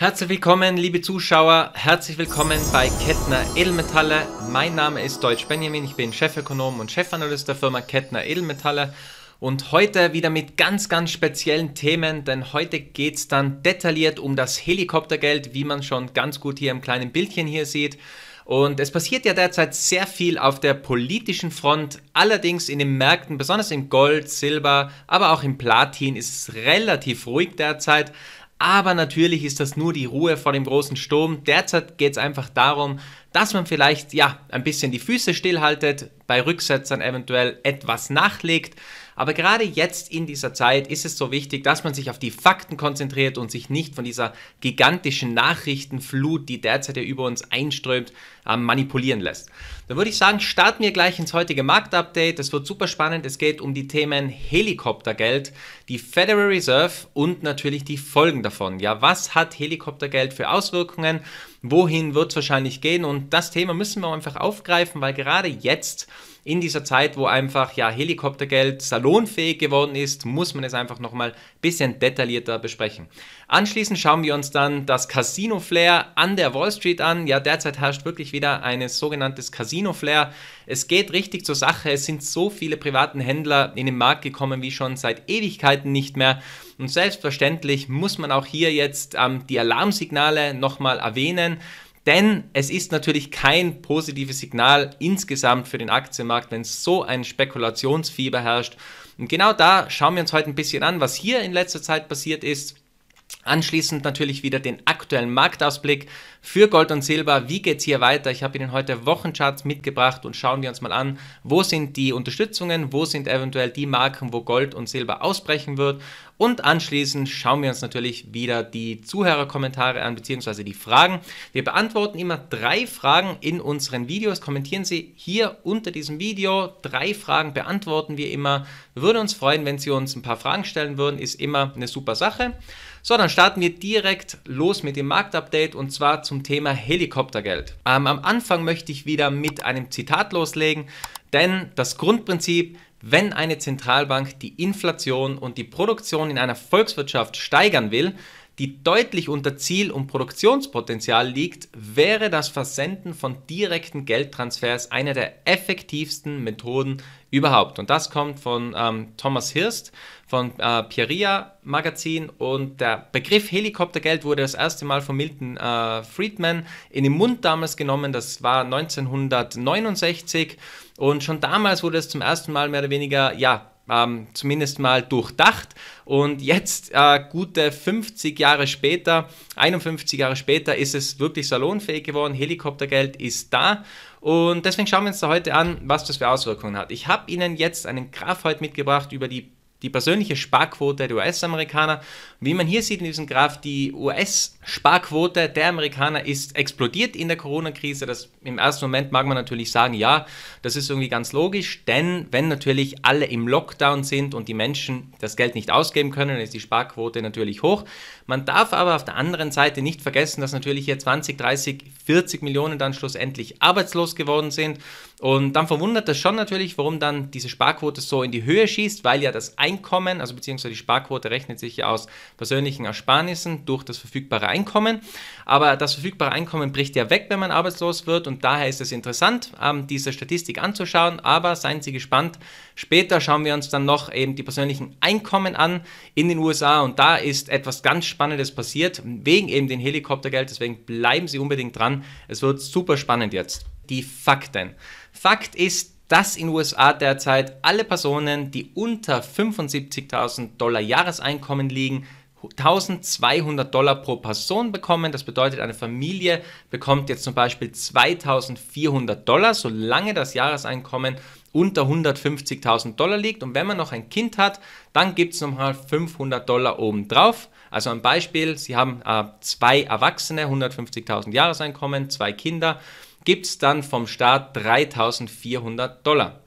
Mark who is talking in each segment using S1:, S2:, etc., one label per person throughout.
S1: Herzlich willkommen, liebe Zuschauer. Herzlich willkommen bei Kettner Edelmetalle. Mein Name ist Deutsch Benjamin. Ich bin Chefökonom und Chefanalyst der Firma Kettner Edelmetalle. Und heute wieder mit ganz, ganz speziellen Themen, denn heute geht es dann detailliert um das Helikoptergeld, wie man schon ganz gut hier im kleinen Bildchen hier sieht. Und es passiert ja derzeit sehr viel auf der politischen Front. Allerdings in den Märkten, besonders in Gold, Silber, aber auch im Platin, ist es relativ ruhig derzeit. Aber natürlich ist das nur die Ruhe vor dem großen Sturm. Derzeit geht es einfach darum, dass man vielleicht ja ein bisschen die Füße stillhaltet, bei Rücksetzern eventuell etwas nachlegt. Aber gerade jetzt in dieser Zeit ist es so wichtig, dass man sich auf die Fakten konzentriert und sich nicht von dieser gigantischen Nachrichtenflut, die derzeit ja über uns einströmt, manipulieren lässt. Dann würde ich sagen, starten wir gleich ins heutige Marktupdate. Es wird super spannend. Es geht um die Themen Helikoptergeld, die Federal Reserve und natürlich die Folgen davon. Ja, was hat Helikoptergeld für Auswirkungen? Wohin wird es wahrscheinlich gehen? Und das Thema müssen wir einfach aufgreifen, weil gerade jetzt in dieser Zeit, wo einfach ja Helikoptergeld salonfähig geworden ist, muss man es einfach nochmal ein bisschen detaillierter besprechen. Anschließend schauen wir uns dann das Casino-Flair an der Wall Street an. Ja, derzeit herrscht wirklich wieder wieder ein sogenanntes Casino-Flair. Es geht richtig zur Sache. Es sind so viele privaten Händler in den Markt gekommen wie schon seit Ewigkeiten nicht mehr. Und selbstverständlich muss man auch hier jetzt ähm, die Alarmsignale nochmal erwähnen. Denn es ist natürlich kein positives Signal insgesamt für den Aktienmarkt, wenn so ein Spekulationsfieber herrscht. Und genau da schauen wir uns heute ein bisschen an, was hier in letzter Zeit passiert ist Anschließend natürlich wieder den aktuellen Marktausblick für Gold und Silber. Wie geht es hier weiter? Ich habe Ihnen heute Wochencharts mitgebracht und schauen wir uns mal an, wo sind die Unterstützungen, wo sind eventuell die Marken, wo Gold und Silber ausbrechen wird und anschließend schauen wir uns natürlich wieder die Zuhörerkommentare an, beziehungsweise die Fragen. Wir beantworten immer drei Fragen in unseren Videos. Kommentieren Sie hier unter diesem Video. Drei Fragen beantworten wir immer. Wir würden uns freuen, wenn Sie uns ein paar Fragen stellen würden. Ist immer eine super Sache. So, dann starten wir direkt los mit dem Marktupdate und zwar zum Thema Helikoptergeld. Ähm, am Anfang möchte ich wieder mit einem Zitat loslegen, denn das Grundprinzip wenn eine Zentralbank die Inflation und die Produktion in einer Volkswirtschaft steigern will, die deutlich unter Ziel und Produktionspotenzial liegt, wäre das Versenden von direkten Geldtransfers eine der effektivsten Methoden überhaupt. Und das kommt von ähm, Thomas Hirst, von äh, Piria Magazin und der Begriff Helikoptergeld wurde das erste Mal von Milton äh, Friedman in den Mund damals genommen. Das war 1969 und schon damals wurde es zum ersten Mal mehr oder weniger, ja, ähm, zumindest mal durchdacht. Und jetzt, äh, gute 50 Jahre später, 51 Jahre später, ist es wirklich salonfähig geworden. Helikoptergeld ist da. Und deswegen schauen wir uns da heute an, was das für Auswirkungen hat. Ich habe Ihnen jetzt einen Graph heute mitgebracht über die die persönliche Sparquote der US-Amerikaner. Wie man hier sieht in diesem Graph, die US-Sparquote der Amerikaner ist explodiert in der Corona-Krise. im ersten Moment mag man natürlich sagen, ja, das ist irgendwie ganz logisch, denn wenn natürlich alle im Lockdown sind und die Menschen das Geld nicht ausgeben können, dann ist die Sparquote natürlich hoch. Man darf aber auf der anderen Seite nicht vergessen, dass natürlich hier 20, 30, 40 Millionen dann schlussendlich arbeitslos geworden sind. Und dann verwundert das schon natürlich, warum dann diese Sparquote so in die Höhe schießt, weil ja das Einkommen, also beziehungsweise die Sparquote rechnet sich ja aus persönlichen Ersparnissen durch das verfügbare Einkommen. Aber das verfügbare Einkommen bricht ja weg, wenn man arbeitslos wird. Und daher ist es interessant, ähm, diese Statistik anzuschauen. Aber seien Sie gespannt. Später schauen wir uns dann noch eben die persönlichen Einkommen an in den USA. Und da ist etwas ganz Spannendes passiert, wegen eben dem Helikoptergeld. Deswegen bleiben Sie unbedingt dran. Es wird super spannend jetzt die Fakten. Fakt ist, dass in USA derzeit alle Personen, die unter 75.000 Dollar Jahreseinkommen liegen, 1200 Dollar pro Person bekommen. Das bedeutet, eine Familie bekommt jetzt zum Beispiel 2400 Dollar, solange das Jahreseinkommen unter 150.000 Dollar liegt. Und wenn man noch ein Kind hat, dann gibt es nochmal 500 Dollar obendrauf. Also ein Beispiel, Sie haben äh, zwei Erwachsene, 150.000 Jahreseinkommen, zwei Kinder gibt es dann vom Staat 3400 Dollar.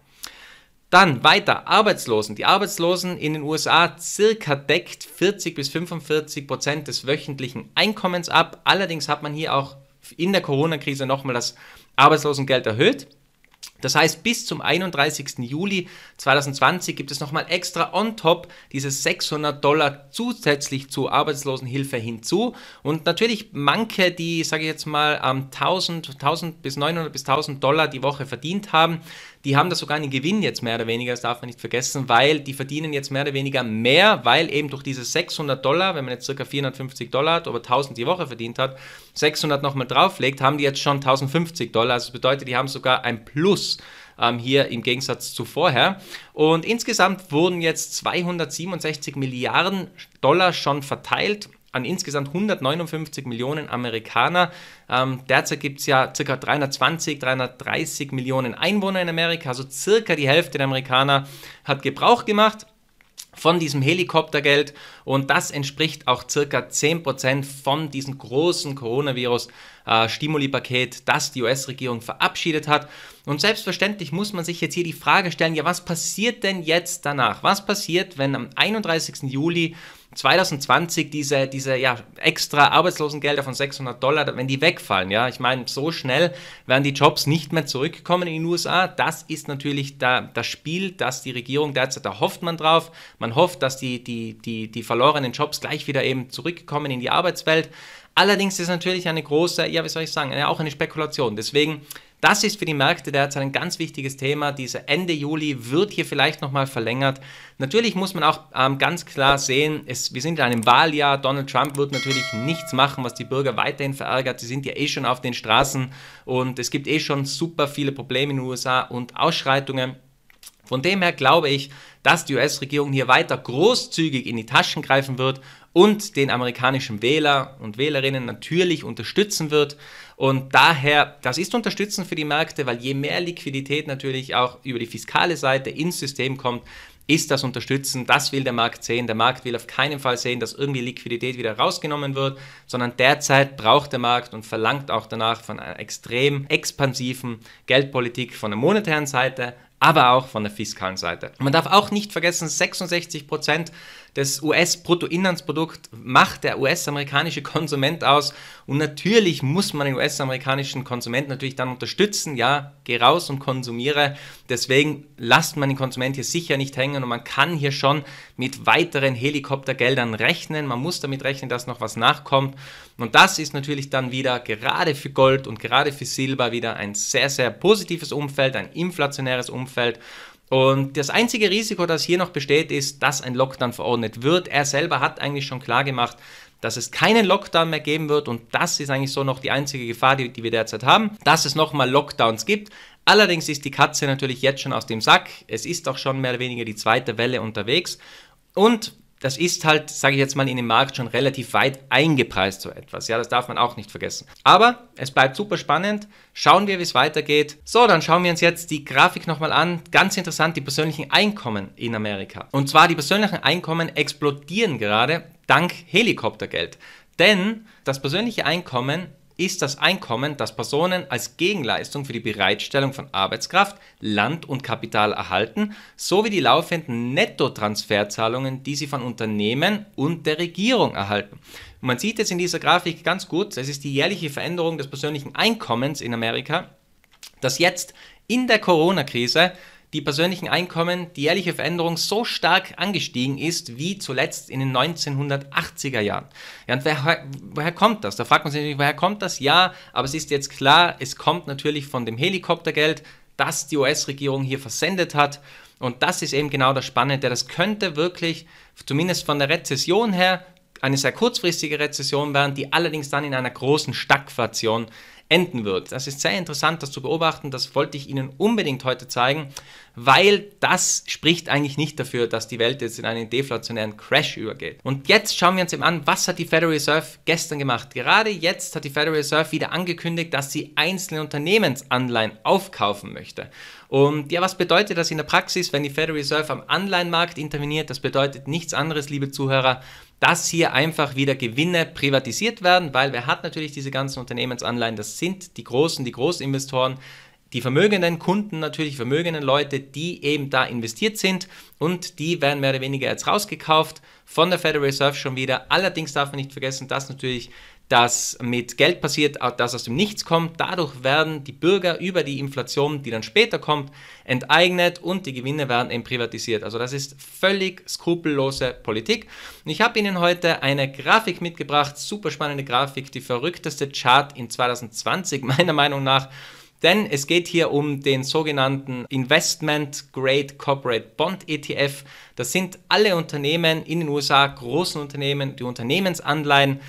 S1: Dann weiter, Arbeitslosen. Die Arbeitslosen in den USA circa deckt 40 bis 45 Prozent des wöchentlichen Einkommens ab. Allerdings hat man hier auch in der Corona-Krise nochmal das Arbeitslosengeld erhöht das heißt, bis zum 31. Juli 2020 gibt es nochmal extra on top diese 600 Dollar zusätzlich zur Arbeitslosenhilfe hinzu. Und natürlich manche, die, sage ich jetzt mal, 1000, ähm, 1000 bis 900 bis 1000 Dollar die Woche verdient haben, die haben da sogar einen Gewinn jetzt mehr oder weniger, das darf man nicht vergessen, weil die verdienen jetzt mehr oder weniger mehr, weil eben durch diese 600 Dollar, wenn man jetzt circa 450 Dollar hat, aber 1000 die Woche verdient hat, 600 nochmal drauflegt, haben die jetzt schon 1050 Dollar. Also das bedeutet, die haben sogar ein Plus ähm, hier im Gegensatz zu vorher. Und insgesamt wurden jetzt 267 Milliarden Dollar schon verteilt an insgesamt 159 Millionen Amerikaner. Ähm, derzeit gibt es ja ca. 320, 330 Millionen Einwohner in Amerika, also circa die Hälfte der Amerikaner hat Gebrauch gemacht von diesem Helikoptergeld und das entspricht auch ca. 10% von diesem großen Coronavirus-Stimuli-Paket, äh, das die US-Regierung verabschiedet hat. Und selbstverständlich muss man sich jetzt hier die Frage stellen, ja, was passiert denn jetzt danach? Was passiert, wenn am 31. Juli 2020 diese, diese ja, extra Arbeitslosengelder von 600 Dollar, wenn die wegfallen, ja, ich meine, so schnell werden die Jobs nicht mehr zurückkommen in den USA. Das ist natürlich da, das Spiel, das die Regierung derzeit, da hofft man drauf. Man hofft, dass die, die, die, die verlorenen Jobs gleich wieder eben zurückkommen in die Arbeitswelt. Allerdings ist natürlich eine große, ja, wie soll ich sagen, auch eine Spekulation. Deswegen das ist für die Märkte derzeit ein ganz wichtiges Thema. Dieser Ende Juli wird hier vielleicht nochmal verlängert. Natürlich muss man auch ähm, ganz klar sehen, es, wir sind in einem Wahljahr. Donald Trump wird natürlich nichts machen, was die Bürger weiterhin verärgert. Sie sind ja eh schon auf den Straßen und es gibt eh schon super viele Probleme in den USA und Ausschreitungen. Von dem her glaube ich, dass die US-Regierung hier weiter großzügig in die Taschen greifen wird und den amerikanischen Wähler und Wählerinnen natürlich unterstützen wird. Und daher, das ist Unterstützen für die Märkte, weil je mehr Liquidität natürlich auch über die fiskale Seite ins System kommt, ist das Unterstützen, das will der Markt sehen. Der Markt will auf keinen Fall sehen, dass irgendwie Liquidität wieder rausgenommen wird, sondern derzeit braucht der Markt und verlangt auch danach von einer extrem expansiven Geldpolitik von der monetären Seite, aber auch von der fiskalen Seite. Man darf auch nicht vergessen, 66 Prozent das US-Bruttoinlandsprodukt macht der US-amerikanische Konsument aus. Und natürlich muss man den US-amerikanischen Konsument natürlich dann unterstützen. Ja, geh raus und konsumiere. Deswegen lasst man den Konsument hier sicher nicht hängen und man kann hier schon mit weiteren Helikoptergeldern rechnen. Man muss damit rechnen, dass noch was nachkommt. Und das ist natürlich dann wieder gerade für Gold und gerade für Silber wieder ein sehr, sehr positives Umfeld, ein inflationäres Umfeld. Und das einzige Risiko, das hier noch besteht, ist, dass ein Lockdown verordnet wird. Er selber hat eigentlich schon klargemacht, dass es keinen Lockdown mehr geben wird und das ist eigentlich so noch die einzige Gefahr, die, die wir derzeit haben, dass es nochmal Lockdowns gibt. Allerdings ist die Katze natürlich jetzt schon aus dem Sack. Es ist auch schon mehr oder weniger die zweite Welle unterwegs. Und das ist halt, sage ich jetzt mal, in dem Markt schon relativ weit eingepreist, so etwas. Ja, das darf man auch nicht vergessen. Aber es bleibt super spannend. Schauen wir, wie es weitergeht. So, dann schauen wir uns jetzt die Grafik nochmal an. Ganz interessant, die persönlichen Einkommen in Amerika. Und zwar die persönlichen Einkommen explodieren gerade dank Helikoptergeld. Denn das persönliche Einkommen ist das Einkommen, das Personen als Gegenleistung für die Bereitstellung von Arbeitskraft, Land und Kapital erhalten, sowie die laufenden Nettotransferzahlungen, die sie von Unternehmen und der Regierung erhalten. Und man sieht jetzt in dieser Grafik ganz gut, es ist die jährliche Veränderung des persönlichen Einkommens in Amerika, dass jetzt in der Corona-Krise die persönlichen Einkommen, die jährliche Veränderung so stark angestiegen ist wie zuletzt in den 1980er Jahren. Ja, und wer, woher kommt das? Da fragt man sich natürlich, woher kommt das? Ja, aber es ist jetzt klar, es kommt natürlich von dem Helikoptergeld, das die US-Regierung hier versendet hat. Und das ist eben genau das Spannende. Das könnte wirklich, zumindest von der Rezession her, eine sehr kurzfristige Rezession werden, die allerdings dann in einer großen Stagflation enden wird. Das ist sehr interessant, das zu beobachten. Das wollte ich Ihnen unbedingt heute zeigen, weil das spricht eigentlich nicht dafür, dass die Welt jetzt in einen deflationären Crash übergeht. Und jetzt schauen wir uns eben an, was hat die Federal Reserve gestern gemacht. Gerade jetzt hat die Federal Reserve wieder angekündigt, dass sie einzelne Unternehmensanleihen aufkaufen möchte. Und ja, was bedeutet das in der Praxis, wenn die Federal Reserve am Anleihenmarkt interveniert? Das bedeutet nichts anderes, liebe Zuhörer, dass hier einfach wieder Gewinne privatisiert werden, weil wer hat natürlich diese ganzen Unternehmensanleihen? Das sind die Großen, die Großinvestoren, die vermögenden Kunden natürlich, vermögenden Leute, die eben da investiert sind und die werden mehr oder weniger jetzt rausgekauft von der Federal Reserve schon wieder. Allerdings darf man nicht vergessen, dass natürlich das mit Geld passiert, das aus dem Nichts kommt. Dadurch werden die Bürger über die Inflation, die dann später kommt, enteignet und die Gewinne werden eben privatisiert. Also das ist völlig skrupellose Politik. Und ich habe Ihnen heute eine Grafik mitgebracht, super spannende Grafik, die verrückteste Chart in 2020 meiner Meinung nach. Denn es geht hier um den sogenannten Investment Grade Corporate Bond ETF. Das sind alle Unternehmen in den USA, großen Unternehmen, die Unternehmensanleihen,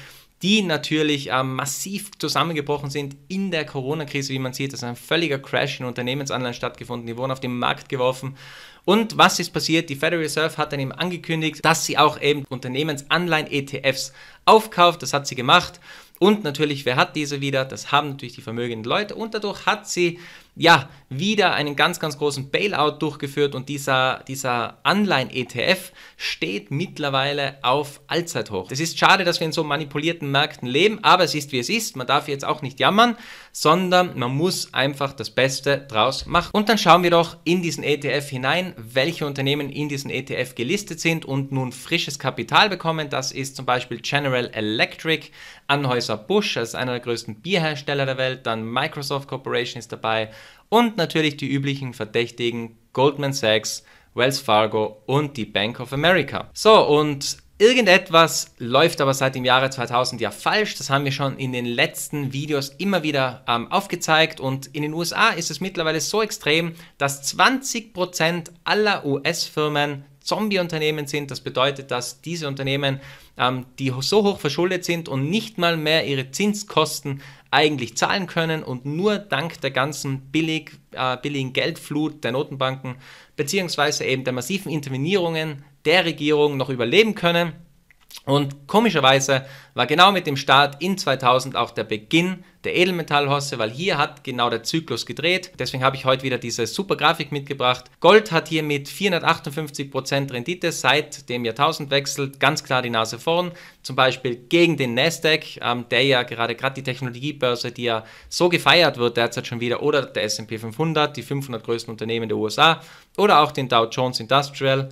S1: die natürlich ähm, massiv zusammengebrochen sind in der Corona-Krise, wie man sieht. Es ist ein völliger Crash in Unternehmensanleihen stattgefunden, die wurden auf den Markt geworfen. Und was ist passiert? Die Federal Reserve hat dann eben angekündigt, dass sie auch eben Unternehmensanleihen-ETFs aufkauft. Das hat sie gemacht. Und natürlich, wer hat diese wieder? Das haben natürlich die vermögenden Leute. Und dadurch hat sie ja, wieder einen ganz, ganz großen Bailout durchgeführt und dieser, dieser Anleihen-ETF steht mittlerweile auf Allzeithoch. Es ist schade, dass wir in so manipulierten Märkten leben, aber es ist wie es ist. Man darf jetzt auch nicht jammern, sondern man muss einfach das Beste draus machen. Und dann schauen wir doch in diesen ETF hinein, welche Unternehmen in diesen ETF gelistet sind und nun frisches Kapital bekommen. Das ist zum Beispiel General Electric, Anhäuser Busch, das ist einer der größten Bierhersteller der Welt, dann Microsoft Corporation ist dabei, und natürlich die üblichen Verdächtigen Goldman Sachs, Wells Fargo und die Bank of America. So, und Irgendetwas läuft aber seit dem Jahre 2000 ja falsch. Das haben wir schon in den letzten Videos immer wieder ähm, aufgezeigt. Und in den USA ist es mittlerweile so extrem, dass 20% aller US-Firmen Zombie-Unternehmen sind. Das bedeutet, dass diese Unternehmen, ähm, die so hoch verschuldet sind und nicht mal mehr ihre Zinskosten eigentlich zahlen können und nur dank der ganzen billig, äh, billigen Geldflut der Notenbanken beziehungsweise eben der massiven Intervenierungen der Regierung noch überleben können und komischerweise war genau mit dem Start in 2000 auch der Beginn der Edelmetallhosse, weil hier hat genau der Zyklus gedreht. Deswegen habe ich heute wieder diese super Grafik mitgebracht. Gold hat hier mit 458% Rendite seit dem Jahrtausendwechsel ganz klar die Nase vorn. Zum Beispiel gegen den Nasdaq, ähm, der ja gerade gerade die Technologiebörse, die ja so gefeiert wird derzeit schon wieder, oder der S&P 500, die 500 größten Unternehmen der USA, oder auch den Dow Jones Industrial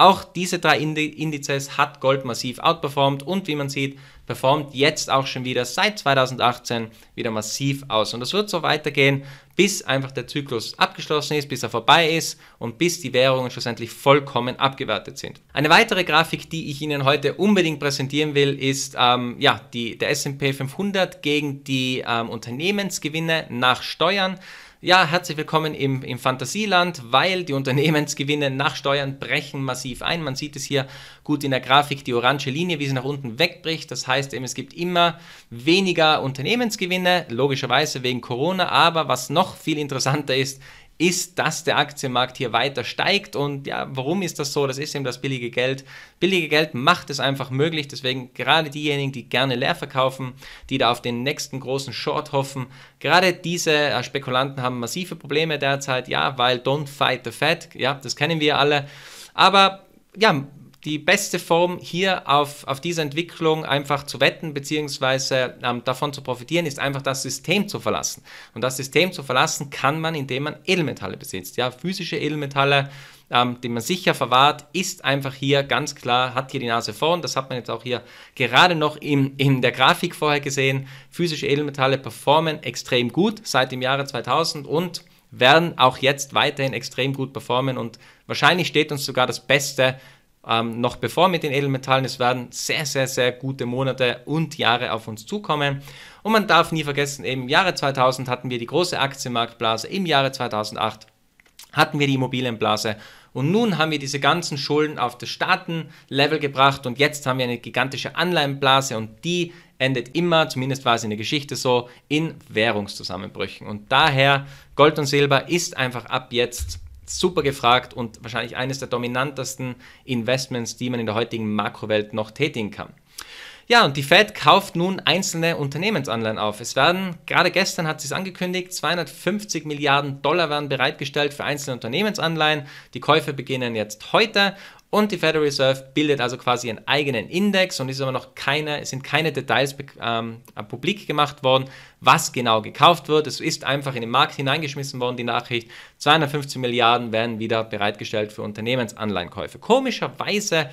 S1: auch diese drei Indizes hat Gold massiv outperformed und wie man sieht, performt jetzt auch schon wieder seit 2018 wieder massiv aus. Und das wird so weitergehen, bis einfach der Zyklus abgeschlossen ist, bis er vorbei ist und bis die Währungen schlussendlich vollkommen abgewertet sind. Eine weitere Grafik, die ich Ihnen heute unbedingt präsentieren will, ist ähm, ja, die, der SP 500 gegen die ähm, Unternehmensgewinne nach Steuern ja, herzlich willkommen im, im Fantasieland, weil die Unternehmensgewinne nach Steuern brechen massiv ein. Man sieht es hier gut in der Grafik, die orange Linie, wie sie nach unten wegbricht. Das heißt eben, es gibt immer weniger Unternehmensgewinne, logischerweise wegen Corona. Aber was noch viel interessanter ist, ist, dass der Aktienmarkt hier weiter steigt. Und ja, warum ist das so? Das ist eben das billige Geld. Billige Geld macht es einfach möglich. Deswegen gerade diejenigen, die gerne leer verkaufen, die da auf den nächsten großen Short hoffen, gerade diese äh, Spekulanten haben massive Probleme derzeit. Ja, weil don't fight the Fed. Ja, das kennen wir alle. Aber ja, die beste Form, hier auf, auf diese Entwicklung einfach zu wetten, beziehungsweise ähm, davon zu profitieren, ist einfach das System zu verlassen. Und das System zu verlassen kann man, indem man Edelmetalle besitzt. Ja, physische Edelmetalle, ähm, die man sicher verwahrt, ist einfach hier ganz klar, hat hier die Nase vorn. Das hat man jetzt auch hier gerade noch in, in der Grafik vorher gesehen. Physische Edelmetalle performen extrem gut seit dem Jahre 2000 und werden auch jetzt weiterhin extrem gut performen und wahrscheinlich steht uns sogar das beste ähm, noch bevor mit den Edelmetallen. Es werden sehr, sehr, sehr gute Monate und Jahre auf uns zukommen. Und man darf nie vergessen, im Jahre 2000 hatten wir die große Aktienmarktblase, im Jahre 2008 hatten wir die Immobilienblase. Und nun haben wir diese ganzen Schulden auf das Staatenlevel gebracht und jetzt haben wir eine gigantische Anleihenblase und die endet immer, zumindest war es in der Geschichte so, in Währungszusammenbrüchen. Und daher, Gold und Silber ist einfach ab jetzt super gefragt und wahrscheinlich eines der dominantesten Investments, die man in der heutigen Makrowelt noch tätigen kann. Ja, und die Fed kauft nun einzelne Unternehmensanleihen auf. Es werden, gerade gestern hat sie es angekündigt, 250 Milliarden Dollar werden bereitgestellt für einzelne Unternehmensanleihen. Die Käufe beginnen jetzt heute und die Federal Reserve bildet also quasi einen eigenen Index und ist aber noch keine, sind keine Details ähm, äh, publik gemacht worden, was genau gekauft wird. Es ist einfach in den Markt hineingeschmissen worden, die Nachricht, 215 Milliarden werden wieder bereitgestellt für Unternehmensanleihenkäufe. Komischerweise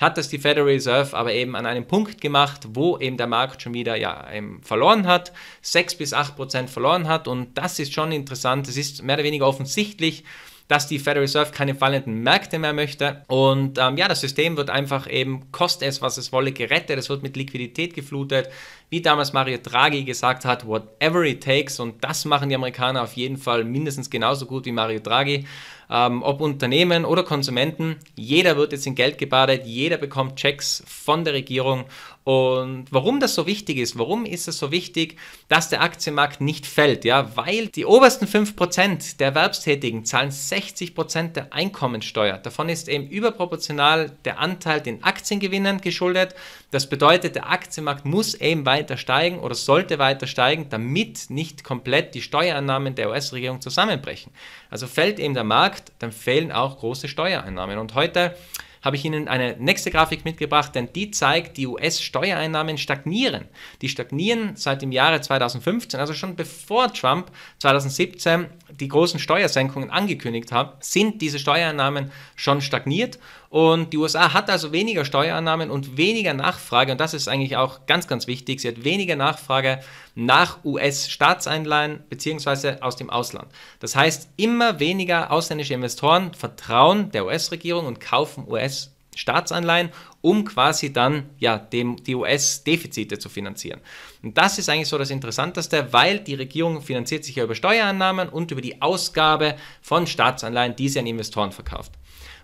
S1: hat das die Federal Reserve aber eben an einem Punkt gemacht, wo eben der Markt schon wieder ja, ähm, verloren hat, 6 bis 8 Prozent verloren hat und das ist schon interessant, es ist mehr oder weniger offensichtlich, dass die Federal Reserve keine fallenden Märkte mehr möchte. Und ähm, ja, das System wird einfach eben, kostet es, was es wolle, gerettet. Es wird mit Liquidität geflutet wie damals Mario Draghi gesagt hat, whatever it takes. Und das machen die Amerikaner auf jeden Fall mindestens genauso gut wie Mario Draghi. Ähm, ob Unternehmen oder Konsumenten, jeder wird jetzt in Geld gebadet, jeder bekommt Checks von der Regierung. Und warum das so wichtig ist, warum ist es so wichtig, dass der Aktienmarkt nicht fällt? Ja, weil die obersten 5% der Erwerbstätigen zahlen 60% der Einkommensteuer. Davon ist eben überproportional der Anteil den Aktiengewinnern geschuldet. Das bedeutet, der Aktienmarkt muss eben weiter weiter steigen oder sollte weiter steigen, damit nicht komplett die Steuereinnahmen der US-Regierung zusammenbrechen. Also fällt eben der Markt, dann fehlen auch große Steuereinnahmen. Und heute habe ich Ihnen eine nächste Grafik mitgebracht, denn die zeigt, die US-Steuereinnahmen stagnieren. Die stagnieren seit dem Jahre 2015, also schon bevor Trump 2017 die großen Steuersenkungen angekündigt hat, sind diese Steuereinnahmen schon stagniert und die USA hat also weniger Steuerannahmen und weniger Nachfrage. Und das ist eigentlich auch ganz, ganz wichtig. Sie hat weniger Nachfrage nach US-Staatseinleihen beziehungsweise aus dem Ausland. Das heißt, immer weniger ausländische Investoren vertrauen der US-Regierung und kaufen US-Staatseinleihen. Staatsanleihen, um quasi dann ja, dem, die US-Defizite zu finanzieren. Und das ist eigentlich so das Interessanteste, weil die Regierung finanziert sich ja über Steuerannahmen und über die Ausgabe von Staatsanleihen, die sie an Investoren verkauft.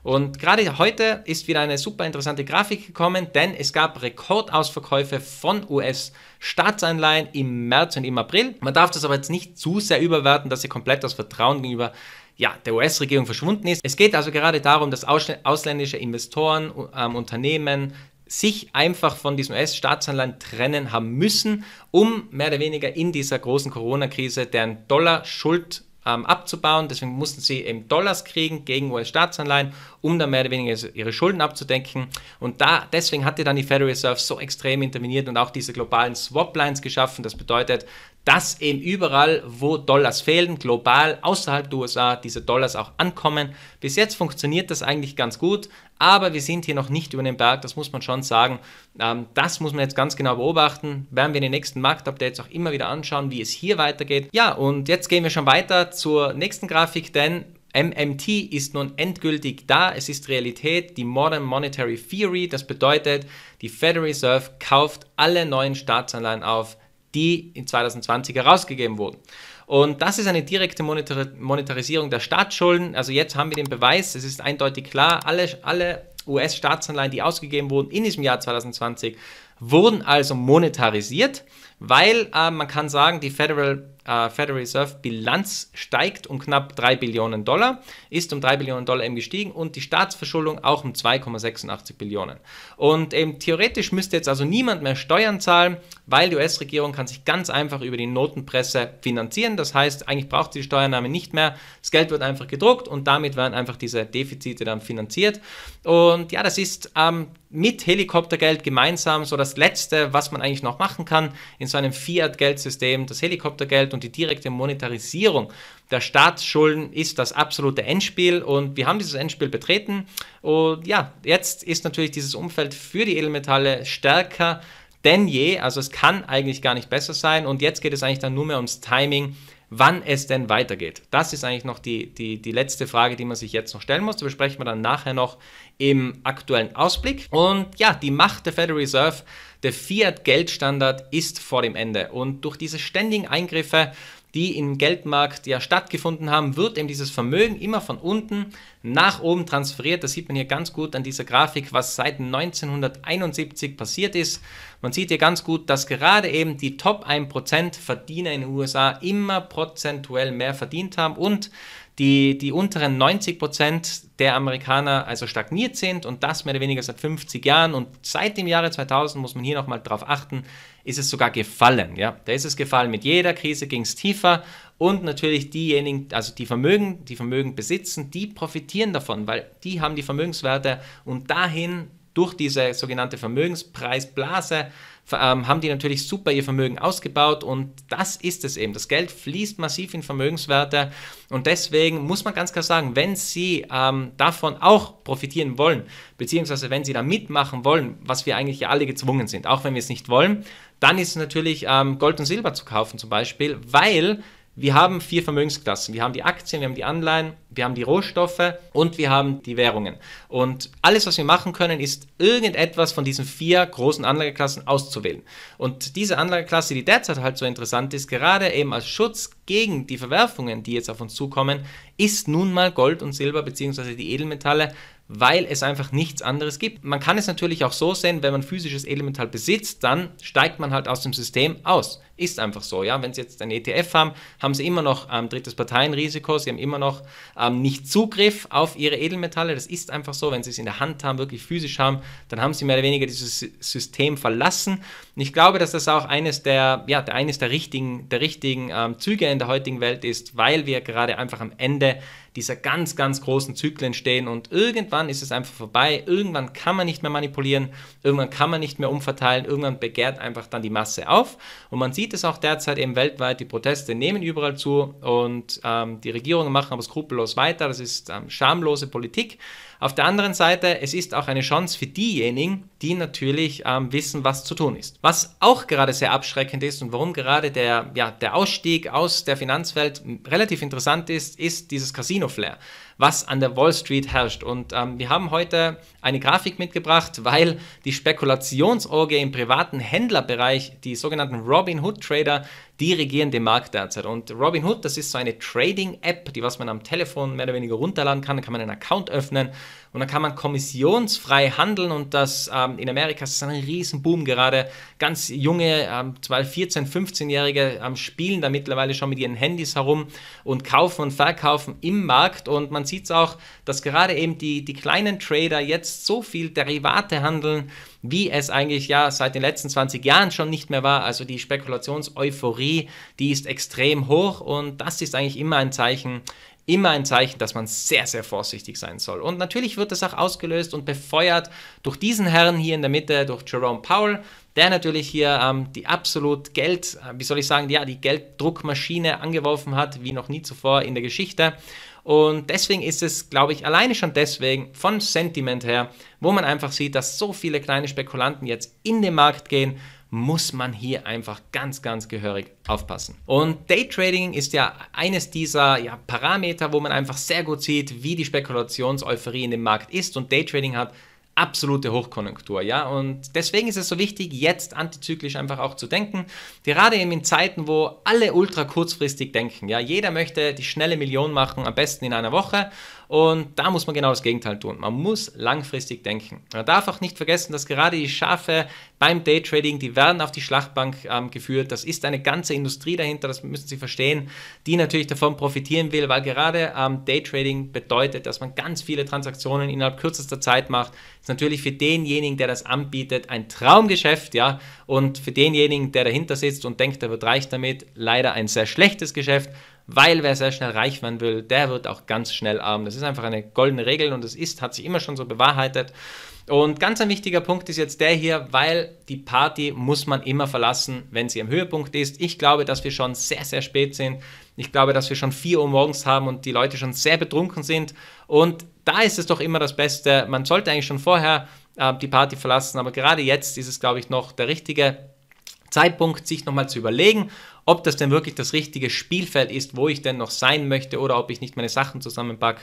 S1: Und gerade heute ist wieder eine super interessante Grafik gekommen, denn es gab Rekordausverkäufe von US-Staatsanleihen im März und im April. Man darf das aber jetzt nicht zu sehr überwerten, dass sie komplett das Vertrauen gegenüber ja, der US-Regierung verschwunden ist. Es geht also gerade darum, dass ausländische Investoren, ähm, Unternehmen, sich einfach von diesen US-Staatsanleihen trennen haben müssen, um mehr oder weniger in dieser großen Corona-Krise deren Dollar-Schuld ähm, abzubauen. Deswegen mussten sie eben Dollars kriegen gegen US-Staatsanleihen um dann mehr oder weniger ihre Schulden abzudenken. Und da, deswegen hat dann die Federal Reserve so extrem interveniert und auch diese globalen Swap-Lines geschaffen. Das bedeutet, dass eben überall, wo Dollars fehlen, global außerhalb der USA, diese Dollars auch ankommen. Bis jetzt funktioniert das eigentlich ganz gut, aber wir sind hier noch nicht über den Berg, das muss man schon sagen. Ähm, das muss man jetzt ganz genau beobachten. Werden wir in den nächsten Marktupdates auch immer wieder anschauen, wie es hier weitergeht. Ja, und jetzt gehen wir schon weiter zur nächsten Grafik, denn MMT ist nun endgültig da, es ist Realität, die Modern Monetary Theory, das bedeutet, die Federal Reserve kauft alle neuen Staatsanleihen auf, die in 2020 herausgegeben wurden. Und das ist eine direkte Monetarisierung der Staatsschulden. Also jetzt haben wir den Beweis, es ist eindeutig klar, alle, alle US-Staatsanleihen, die ausgegeben wurden in diesem Jahr 2020, wurden also monetarisiert weil äh, man kann sagen, die Federal, äh, Federal Reserve Bilanz steigt um knapp 3 Billionen Dollar, ist um 3 Billionen Dollar eben gestiegen und die Staatsverschuldung auch um 2,86 Billionen. Und eben theoretisch müsste jetzt also niemand mehr Steuern zahlen, weil die US-Regierung kann sich ganz einfach über die Notenpresse finanzieren. Das heißt, eigentlich braucht sie die Steuernahme nicht mehr. Das Geld wird einfach gedruckt und damit werden einfach diese Defizite dann finanziert. Und ja, das ist ähm, mit Helikoptergeld gemeinsam so das Letzte, was man eigentlich noch machen kann. Ins zu einem Fiat-Geldsystem. Das Helikoptergeld und die direkte Monetarisierung der Staatsschulden ist das absolute Endspiel und wir haben dieses Endspiel betreten. Und ja, jetzt ist natürlich dieses Umfeld für die Edelmetalle stärker denn je. Also es kann eigentlich gar nicht besser sein. Und jetzt geht es eigentlich dann nur mehr ums Timing, wann es denn weitergeht. Das ist eigentlich noch die, die, die letzte Frage, die man sich jetzt noch stellen muss. Die besprechen wir dann nachher noch im aktuellen Ausblick. Und ja, die Macht der Federal Reserve der Fiat-Geldstandard ist vor dem Ende und durch diese ständigen Eingriffe, die im Geldmarkt ja stattgefunden haben, wird eben dieses Vermögen immer von unten nach oben transferiert. Das sieht man hier ganz gut an dieser Grafik, was seit 1971 passiert ist. Man sieht hier ganz gut, dass gerade eben die Top 1% Verdiener in den USA immer prozentuell mehr verdient haben und die, die unteren 90 Prozent der Amerikaner also stagniert sind und das mehr oder weniger seit 50 Jahren und seit dem Jahre 2000 muss man hier nochmal drauf achten, ist es sogar gefallen. Ja? Da ist es gefallen, mit jeder Krise ging es tiefer und natürlich diejenigen, also die Vermögen, die Vermögen besitzen, die profitieren davon, weil die haben die Vermögenswerte und dahin durch diese sogenannte Vermögenspreisblase ähm, haben die natürlich super ihr Vermögen ausgebaut und das ist es eben. Das Geld fließt massiv in Vermögenswerte und deswegen muss man ganz klar sagen, wenn Sie ähm, davon auch profitieren wollen, beziehungsweise wenn Sie da mitmachen wollen, was wir eigentlich ja alle gezwungen sind, auch wenn wir es nicht wollen, dann ist es natürlich ähm, Gold und Silber zu kaufen zum Beispiel, weil wir haben vier Vermögensklassen. Wir haben die Aktien, wir haben die Anleihen, wir haben die Rohstoffe und wir haben die Währungen. Und alles, was wir machen können, ist irgendetwas von diesen vier großen Anlageklassen auszuwählen. Und diese Anlageklasse, die derzeit halt so interessant ist, gerade eben als Schutz gegen die Verwerfungen, die jetzt auf uns zukommen, ist nun mal Gold und Silber bzw. die Edelmetalle, weil es einfach nichts anderes gibt. Man kann es natürlich auch so sehen, wenn man physisches Elemental besitzt, dann steigt man halt aus dem System aus. Ist einfach so, ja. Wenn Sie jetzt ein ETF haben, haben Sie immer noch ähm, drittes Parteienrisiko, Sie haben immer noch ähm, nicht Zugriff auf Ihre Edelmetalle. Das ist einfach so. Wenn Sie es in der Hand haben, wirklich physisch haben, dann haben Sie mehr oder weniger dieses System verlassen. Und ich glaube, dass das auch eines der, ja, eines der richtigen, der richtigen ähm, Züge in der heutigen Welt ist, weil wir gerade einfach am Ende dieser ganz, ganz großen Zyklen stehen und irgendwann ist es einfach vorbei, irgendwann kann man nicht mehr manipulieren, irgendwann kann man nicht mehr umverteilen, irgendwann begehrt einfach dann die Masse auf und man sieht es auch derzeit eben weltweit, die Proteste nehmen überall zu und ähm, die Regierungen machen aber skrupellos weiter, das ist ähm, schamlose Politik auf der anderen Seite, es ist auch eine Chance für diejenigen, die natürlich ähm, wissen, was zu tun ist. Was auch gerade sehr abschreckend ist und warum gerade der, ja, der Ausstieg aus der Finanzwelt relativ interessant ist, ist dieses Casino-Flair was an der Wall Street herrscht. Und ähm, wir haben heute eine Grafik mitgebracht, weil die Spekulationsorge im privaten Händlerbereich, die sogenannten Robin Hood Trader, die regieren den Markt derzeit. Und Robin Hood, das ist so eine Trading-App, die was man am Telefon mehr oder weniger runterladen kann. Da kann man einen Account öffnen und dann kann man kommissionsfrei handeln und das ähm, in Amerika ist ein Riesenboom gerade. Ganz junge, ähm, 14, 15-Jährige ähm, spielen da mittlerweile schon mit ihren Handys herum und kaufen und verkaufen im Markt und man sieht es auch, dass gerade eben die, die kleinen Trader jetzt so viel Derivate handeln, wie es eigentlich ja seit den letzten 20 Jahren schon nicht mehr war. Also die Spekulationseuphorie, die ist extrem hoch und das ist eigentlich immer ein Zeichen, immer ein Zeichen, dass man sehr, sehr vorsichtig sein soll. Und natürlich wird das auch ausgelöst und befeuert durch diesen Herrn hier in der Mitte, durch Jerome Powell, der natürlich hier ähm, die absolut Geld, äh, wie soll ich sagen, ja, die Gelddruckmaschine angeworfen hat, wie noch nie zuvor in der Geschichte. Und deswegen ist es, glaube ich, alleine schon deswegen von Sentiment her, wo man einfach sieht, dass so viele kleine Spekulanten jetzt in den Markt gehen, muss man hier einfach ganz, ganz gehörig aufpassen. Und Daytrading ist ja eines dieser ja, Parameter, wo man einfach sehr gut sieht, wie die Spekulationseuphorie in dem Markt ist. Und Daytrading hat absolute Hochkonjunktur, ja. Und deswegen ist es so wichtig, jetzt antizyklisch einfach auch zu denken. Gerade eben in Zeiten, wo alle ultra kurzfristig denken, ja. Jeder möchte die schnelle Million machen, am besten in einer Woche. Und da muss man genau das Gegenteil tun. Man muss langfristig denken. Man darf auch nicht vergessen, dass gerade die Schafe beim Daytrading, die werden auf die Schlachtbank ähm, geführt. Das ist eine ganze Industrie dahinter, das müssen Sie verstehen, die natürlich davon profitieren will, weil gerade ähm, Daytrading bedeutet, dass man ganz viele Transaktionen innerhalb kürzester Zeit macht. Ist natürlich für denjenigen, der das anbietet, ein Traumgeschäft, ja. Und für denjenigen, der dahinter sitzt und denkt, er wird reich damit, leider ein sehr schlechtes Geschäft weil wer sehr schnell reich werden will, der wird auch ganz schnell arm. Das ist einfach eine goldene Regel und das ist, hat sich immer schon so bewahrheitet. Und ganz ein wichtiger Punkt ist jetzt der hier, weil die Party muss man immer verlassen, wenn sie am Höhepunkt ist. Ich glaube, dass wir schon sehr, sehr spät sind. Ich glaube, dass wir schon 4 Uhr morgens haben und die Leute schon sehr betrunken sind. Und da ist es doch immer das Beste. Man sollte eigentlich schon vorher äh, die Party verlassen, aber gerade jetzt ist es, glaube ich, noch der richtige Zeitpunkt, sich nochmal zu überlegen ob das denn wirklich das richtige Spielfeld ist, wo ich denn noch sein möchte oder ob ich nicht meine Sachen zusammenpacke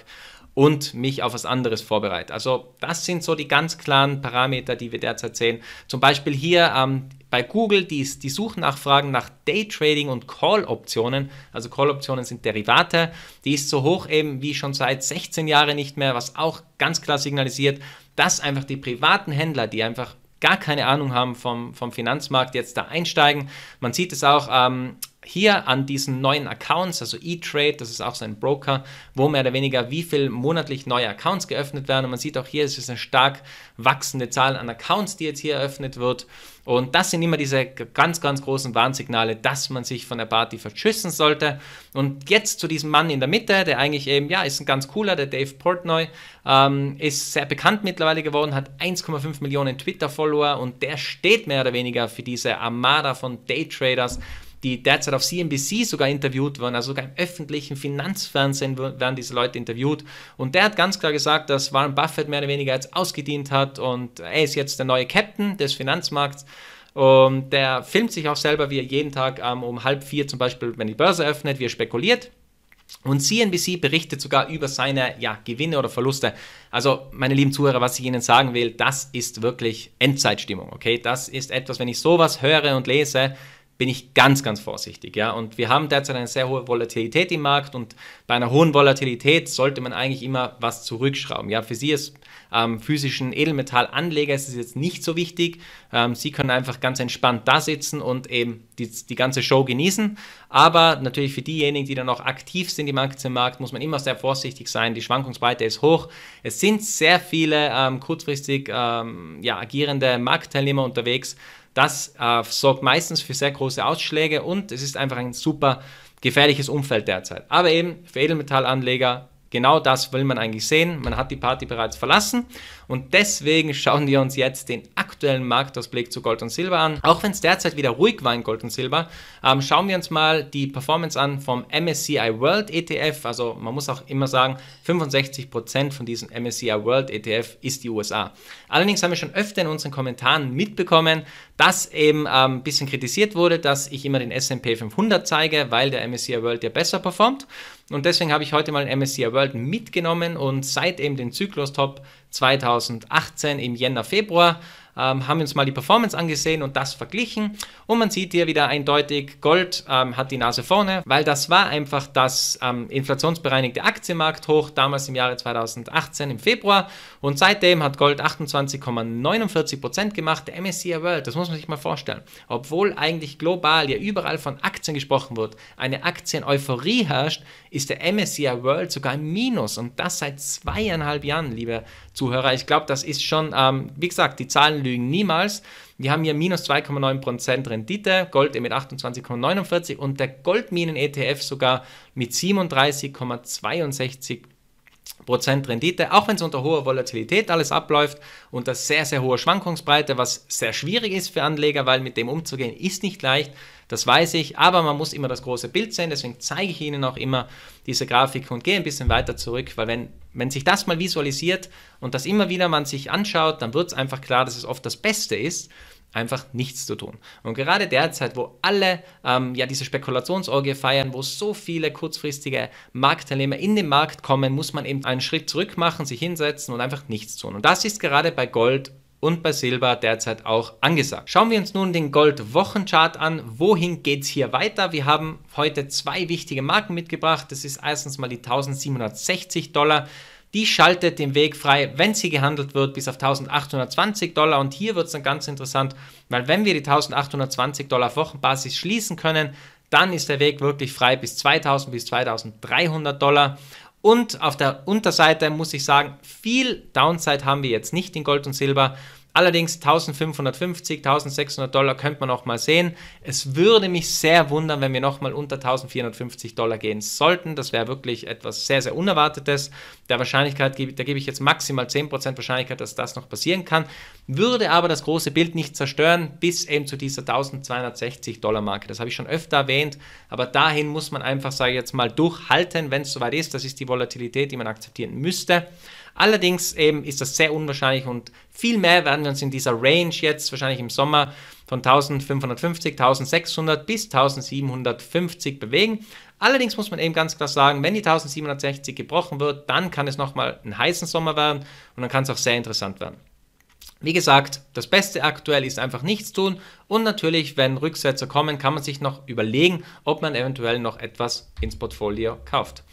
S1: und mich auf was anderes vorbereite. Also das sind so die ganz klaren Parameter, die wir derzeit sehen. Zum Beispiel hier ähm, bei Google die, die Suchnachfragen nach Daytrading und Call-Optionen, also Call-Optionen sind Derivate, die ist so hoch eben wie schon seit 16 Jahren nicht mehr, was auch ganz klar signalisiert, dass einfach die privaten Händler, die einfach gar keine Ahnung haben vom, vom Finanzmarkt, jetzt da einsteigen. Man sieht es auch ähm, hier an diesen neuen Accounts, also E-Trade, das ist auch so ein Broker, wo mehr oder weniger wie viel monatlich neue Accounts geöffnet werden. Und man sieht auch hier, es ist eine stark wachsende Zahl an Accounts, die jetzt hier eröffnet wird. Und das sind immer diese ganz, ganz großen Warnsignale, dass man sich von der Party verschüssen sollte. Und jetzt zu diesem Mann in der Mitte, der eigentlich eben, ja, ist ein ganz cooler, der Dave Portnoy, ähm, ist sehr bekannt mittlerweile geworden, hat 1,5 Millionen Twitter-Follower und der steht mehr oder weniger für diese Armada von Daytraders die derzeit auf CNBC sogar interviewt werden, also sogar im öffentlichen Finanzfernsehen werden diese Leute interviewt. Und der hat ganz klar gesagt, dass Warren Buffett mehr oder weniger jetzt ausgedient hat und er ist jetzt der neue Captain des Finanzmarkts. Und der filmt sich auch selber, wie er jeden Tag ähm, um halb vier zum Beispiel, wenn die Börse öffnet, wie er spekuliert. Und CNBC berichtet sogar über seine ja, Gewinne oder Verluste. Also, meine lieben Zuhörer, was ich Ihnen sagen will, das ist wirklich Endzeitstimmung, okay? Das ist etwas, wenn ich sowas höre und lese, bin ich ganz, ganz vorsichtig. Ja? Und wir haben derzeit eine sehr hohe Volatilität im Markt und bei einer hohen Volatilität sollte man eigentlich immer was zurückschrauben. Ja? Für Sie als ähm, physischen Edelmetallanleger ist es jetzt nicht so wichtig. Ähm, Sie können einfach ganz entspannt da sitzen und eben die, die ganze Show genießen. Aber natürlich für diejenigen, die dann auch aktiv sind im Aktienmarkt, muss man immer sehr vorsichtig sein. Die Schwankungsbreite ist hoch. Es sind sehr viele ähm, kurzfristig ähm, ja, agierende Marktteilnehmer unterwegs. Das äh, sorgt meistens für sehr große Ausschläge und es ist einfach ein super gefährliches Umfeld derzeit. Aber eben für Edelmetallanleger Genau das will man eigentlich sehen. Man hat die Party bereits verlassen und deswegen schauen wir uns jetzt den aktuellen Marktausblick zu Gold und Silber an. Auch wenn es derzeit wieder ruhig war in Gold und Silber, ähm, schauen wir uns mal die Performance an vom MSCI World ETF. Also man muss auch immer sagen, 65% von diesem MSCI World ETF ist die USA. Allerdings haben wir schon öfter in unseren Kommentaren mitbekommen, dass eben ähm, ein bisschen kritisiert wurde, dass ich immer den S&P 500 zeige, weil der MSCI World ja besser performt. Und deswegen habe ich heute mal ein MSCI World mitgenommen und seit eben den Zyklus Top 2018 im Jänner, Februar ähm, haben uns mal die Performance angesehen und das verglichen. Und man sieht hier wieder eindeutig, Gold ähm, hat die Nase vorne, weil das war einfach das ähm, inflationsbereinigte Aktienmarkthoch damals im Jahre 2018 im Februar. Und seitdem hat Gold 28,49% gemacht, der MSCI World, das muss man sich mal vorstellen. Obwohl eigentlich global ja überall von Aktien gesprochen wird, eine Aktien-Euphorie herrscht, ist der MSCI World sogar im Minus und das seit zweieinhalb Jahren, liebe Zuhörer. Ich glaube, das ist schon, ähm, wie gesagt, die Zahlen lügen niemals. Wir haben hier minus 2,9% Rendite, Gold mit 28,49 und der Goldminen-ETF sogar mit 37,62%. Prozent Rendite, auch wenn es unter hoher Volatilität alles abläuft, unter sehr, sehr hoher Schwankungsbreite, was sehr schwierig ist für Anleger, weil mit dem umzugehen ist nicht leicht, das weiß ich, aber man muss immer das große Bild sehen, deswegen zeige ich Ihnen auch immer diese Grafik und gehe ein bisschen weiter zurück, weil wenn, wenn sich das mal visualisiert und das immer wieder man sich anschaut, dann wird es einfach klar, dass es oft das Beste ist einfach nichts zu tun. Und gerade derzeit, wo alle ähm, ja diese Spekulationsorgie feiern, wo so viele kurzfristige Marktteilnehmer in den Markt kommen, muss man eben einen Schritt zurück machen, sich hinsetzen und einfach nichts tun. Und das ist gerade bei Gold und bei Silber derzeit auch angesagt. Schauen wir uns nun den Gold-Wochenchart an. Wohin geht es hier weiter? Wir haben heute zwei wichtige Marken mitgebracht. Das ist erstens mal die 1760 Dollar die schaltet den Weg frei, wenn sie gehandelt wird, bis auf 1820 Dollar. Und hier wird es dann ganz interessant, weil wenn wir die 1820 Dollar auf Wochenbasis schließen können, dann ist der Weg wirklich frei bis 2000 bis 2300 Dollar. Und auf der Unterseite muss ich sagen, viel Downside haben wir jetzt nicht in Gold und Silber. Allerdings 1550, 1600 Dollar könnte man auch mal sehen. Es würde mich sehr wundern, wenn wir nochmal unter 1450 Dollar gehen sollten. Das wäre wirklich etwas sehr, sehr Unerwartetes. Der Wahrscheinlichkeit, da gebe ich jetzt maximal 10% Wahrscheinlichkeit, dass das noch passieren kann. Würde aber das große Bild nicht zerstören, bis eben zu dieser 1260 Dollar Marke. Das habe ich schon öfter erwähnt. Aber dahin muss man einfach, sage ich jetzt mal, durchhalten, wenn es soweit ist. Das ist die Volatilität, die man akzeptieren müsste. Allerdings eben ähm, ist das sehr unwahrscheinlich und viel mehr werden wir uns in dieser Range jetzt wahrscheinlich im Sommer von 1550, 1600 bis 1750 bewegen. Allerdings muss man eben ganz klar sagen, wenn die 1760 gebrochen wird, dann kann es nochmal einen heißen Sommer werden und dann kann es auch sehr interessant werden. Wie gesagt, das Beste aktuell ist einfach nichts tun und natürlich, wenn Rücksetzer kommen, kann man sich noch überlegen, ob man eventuell noch etwas ins Portfolio kauft.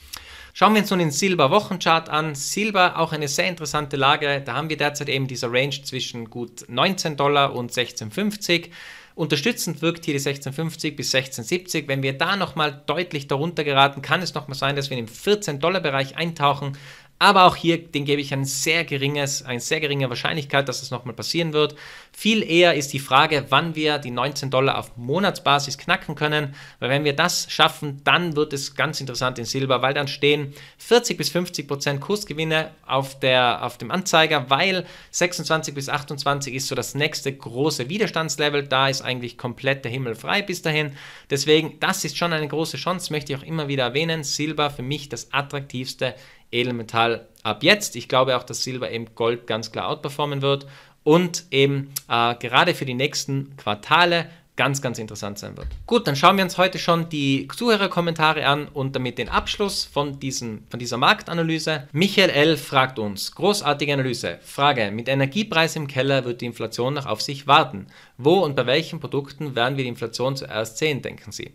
S1: Schauen wir uns nun den Silber-Wochenchart an. Silber, auch eine sehr interessante Lage. Da haben wir derzeit eben diese Range zwischen gut 19 Dollar und 16,50. Unterstützend wirkt hier die 16,50 bis 16,70. Wenn wir da nochmal deutlich darunter geraten, kann es nochmal sein, dass wir in den 14-Dollar-Bereich eintauchen. Aber auch hier, den gebe ich ein sehr geringes, eine sehr geringe Wahrscheinlichkeit, dass es das nochmal passieren wird. Viel eher ist die Frage, wann wir die 19 Dollar auf Monatsbasis knacken können, weil wenn wir das schaffen, dann wird es ganz interessant in Silber, weil dann stehen 40 bis 50 Prozent Kursgewinne auf, der, auf dem Anzeiger, weil 26 bis 28 ist so das nächste große Widerstandslevel, da ist eigentlich komplett der Himmel frei bis dahin. Deswegen, das ist schon eine große Chance, möchte ich auch immer wieder erwähnen. Silber für mich das attraktivste Edelmetall ab jetzt. Ich glaube auch, dass Silber eben Gold ganz klar outperformen wird und eben äh, gerade für die nächsten Quartale ganz, ganz interessant sein wird. Gut, dann schauen wir uns heute schon die Zuhörerkommentare an und damit den Abschluss von, diesen, von dieser Marktanalyse. Michael L. fragt uns, großartige Analyse. Frage, mit Energiepreis im Keller wird die Inflation noch auf sich warten. Wo und bei welchen Produkten werden wir die Inflation zuerst sehen, denken Sie?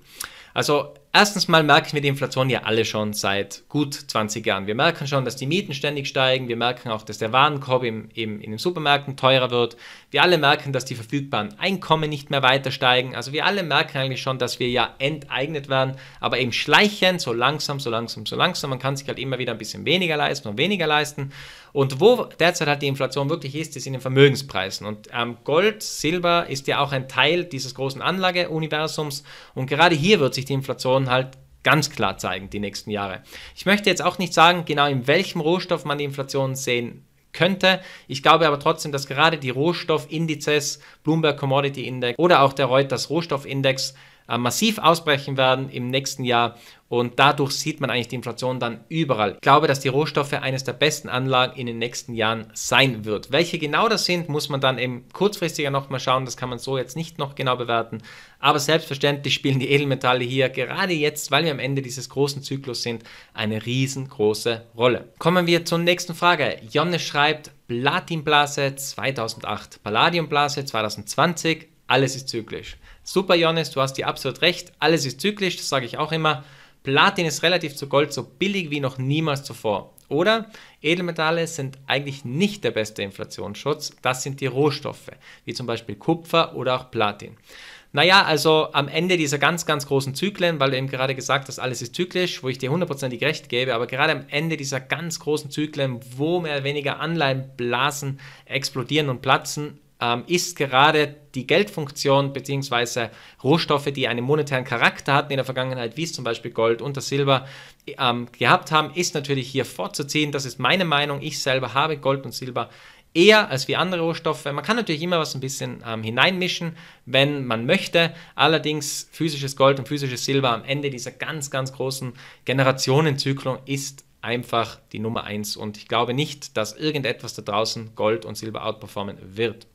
S1: Also Erstens mal merken wir die Inflation ja alle schon seit gut 20 Jahren. Wir merken schon, dass die Mieten ständig steigen. Wir merken auch, dass der Warenkorb im, im, in den Supermärkten teurer wird. Wir alle merken, dass die verfügbaren Einkommen nicht mehr weiter steigen. Also wir alle merken eigentlich schon, dass wir ja enteignet werden, aber eben schleichend, so langsam, so langsam, so langsam. Man kann sich halt immer wieder ein bisschen weniger leisten und weniger leisten. Und wo derzeit halt die Inflation wirklich ist, ist in den Vermögenspreisen. Und ähm, Gold, Silber ist ja auch ein Teil dieses großen Anlageuniversums. Und gerade hier wird sich die Inflation halt ganz klar zeigen die nächsten Jahre. Ich möchte jetzt auch nicht sagen, genau in welchem Rohstoff man die Inflation sehen könnte. Ich glaube aber trotzdem, dass gerade die Rohstoffindizes, Bloomberg Commodity Index oder auch der Reuters Rohstoffindex äh, massiv ausbrechen werden im nächsten Jahr und dadurch sieht man eigentlich die Inflation dann überall. Ich glaube, dass die Rohstoffe eines der besten Anlagen in den nächsten Jahren sein wird. Welche genau das sind, muss man dann eben kurzfristiger nochmal schauen. Das kann man so jetzt nicht noch genau bewerten. Aber selbstverständlich spielen die Edelmetalle hier gerade jetzt, weil wir am Ende dieses großen Zyklus sind, eine riesengroße Rolle. Kommen wir zur nächsten Frage. Jonne schreibt Platinblase 2008, Palladiumblase 2020. Alles ist zyklisch. Super, Jonas, du hast dir absolut recht. Alles ist zyklisch, das sage ich auch immer. Platin ist relativ zu Gold so billig wie noch niemals zuvor. Oder Edelmetalle sind eigentlich nicht der beste Inflationsschutz, das sind die Rohstoffe, wie zum Beispiel Kupfer oder auch Platin. Naja, also am Ende dieser ganz, ganz großen Zyklen, weil du eben gerade gesagt hast, alles ist zyklisch, wo ich dir hundertprozentig recht gebe, aber gerade am Ende dieser ganz großen Zyklen, wo mehr oder weniger Anleihenblasen explodieren und platzen, ähm, ist gerade die Geldfunktion bzw. Rohstoffe, die einen monetären Charakter hatten in der Vergangenheit, wie es zum Beispiel Gold und das Silber ähm, gehabt haben, ist natürlich hier vorzuziehen. Das ist meine Meinung. Ich selber habe Gold und Silber eher als wie andere Rohstoffe. Man kann natürlich immer was ein bisschen ähm, hineinmischen, wenn man möchte. Allerdings physisches Gold und physisches Silber am Ende dieser ganz, ganz großen Generationenzyklung ist einfach die Nummer eins. Und ich glaube nicht, dass irgendetwas da draußen Gold und Silber outperformen wird.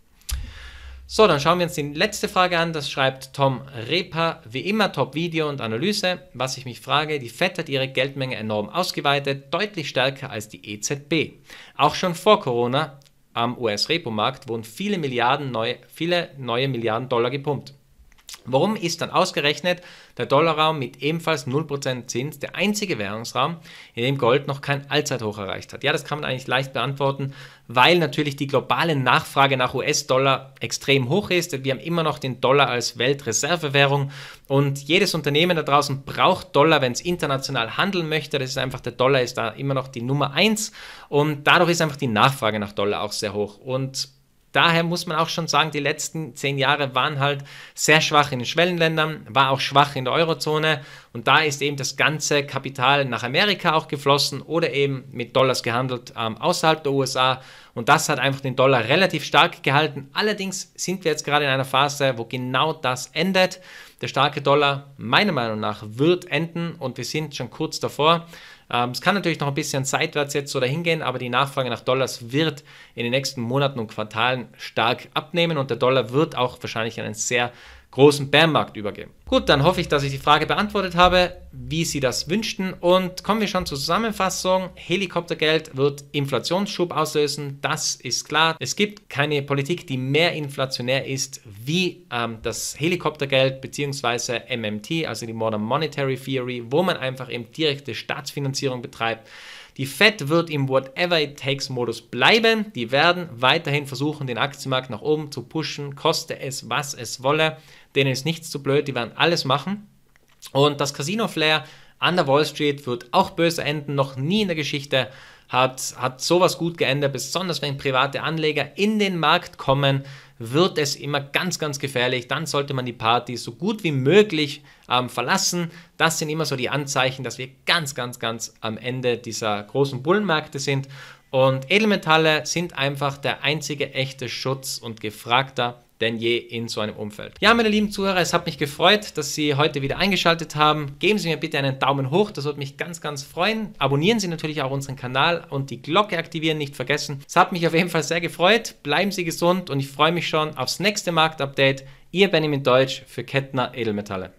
S1: So, dann schauen wir uns die letzte Frage an. Das schreibt Tom Repa. Wie immer, Top-Video und Analyse. Was ich mich frage, die FED hat ihre Geldmenge enorm ausgeweitet, deutlich stärker als die EZB. Auch schon vor Corona am US-Repo-Markt wurden viele, Milliarden neue, viele neue Milliarden Dollar gepumpt. Warum ist dann ausgerechnet der Dollarraum mit ebenfalls 0% Zins, der einzige Währungsraum, in dem Gold noch kein Allzeithoch erreicht hat. Ja, das kann man eigentlich leicht beantworten, weil natürlich die globale Nachfrage nach US-Dollar extrem hoch ist. Wir haben immer noch den Dollar als Weltreservewährung und jedes Unternehmen da draußen braucht Dollar, wenn es international handeln möchte. Das ist einfach, der Dollar ist da immer noch die Nummer 1 und dadurch ist einfach die Nachfrage nach Dollar auch sehr hoch. Und daher muss man auch schon sagen, die letzten zehn Jahre waren halt sehr schwach in den Schwellenländern, war auch schwach in der Eurozone und da ist eben das ganze Kapital nach Amerika auch geflossen oder eben mit Dollars gehandelt ähm, außerhalb der USA und das hat einfach den Dollar relativ stark gehalten. Allerdings sind wir jetzt gerade in einer Phase, wo genau das endet. Der starke Dollar meiner Meinung nach wird enden und wir sind schon kurz davor. Ähm, es kann natürlich noch ein bisschen seitwärts jetzt so dahingehen, aber die Nachfrage nach Dollars wird in den nächsten Monaten und Quartalen stark abnehmen und der Dollar wird auch wahrscheinlich einen sehr großen Bärenmarkt übergehen. Gut, dann hoffe ich, dass ich die Frage beantwortet habe, wie Sie das wünschten. Und kommen wir schon zur Zusammenfassung. Helikoptergeld wird Inflationsschub auslösen, das ist klar. Es gibt keine Politik, die mehr inflationär ist wie ähm, das Helikoptergeld bzw. MMT, also die Modern Monetary Theory, wo man einfach eben direkte Staatsfinanzierung betreibt. Die Fed wird im Whatever It Takes Modus bleiben. Die werden weiterhin versuchen, den Aktienmarkt nach oben zu pushen, koste es, was es wolle denen ist nichts zu blöd, die werden alles machen. Und das Casino-Flair an der Wall Street wird auch böse enden, noch nie in der Geschichte hat, hat sowas gut geändert, besonders wenn private Anleger in den Markt kommen, wird es immer ganz, ganz gefährlich. Dann sollte man die Party so gut wie möglich ähm, verlassen. Das sind immer so die Anzeichen, dass wir ganz, ganz, ganz am Ende dieser großen Bullenmärkte sind. Und Edelmetalle sind einfach der einzige echte Schutz und gefragter denn je in so einem Umfeld. Ja, meine lieben Zuhörer, es hat mich gefreut, dass Sie heute wieder eingeschaltet haben. Geben Sie mir bitte einen Daumen hoch, das würde mich ganz, ganz freuen. Abonnieren Sie natürlich auch unseren Kanal und die Glocke aktivieren nicht vergessen. Es hat mich auf jeden Fall sehr gefreut. Bleiben Sie gesund und ich freue mich schon aufs nächste Marktupdate. Ihr Benjamin Deutsch für Kettner Edelmetalle.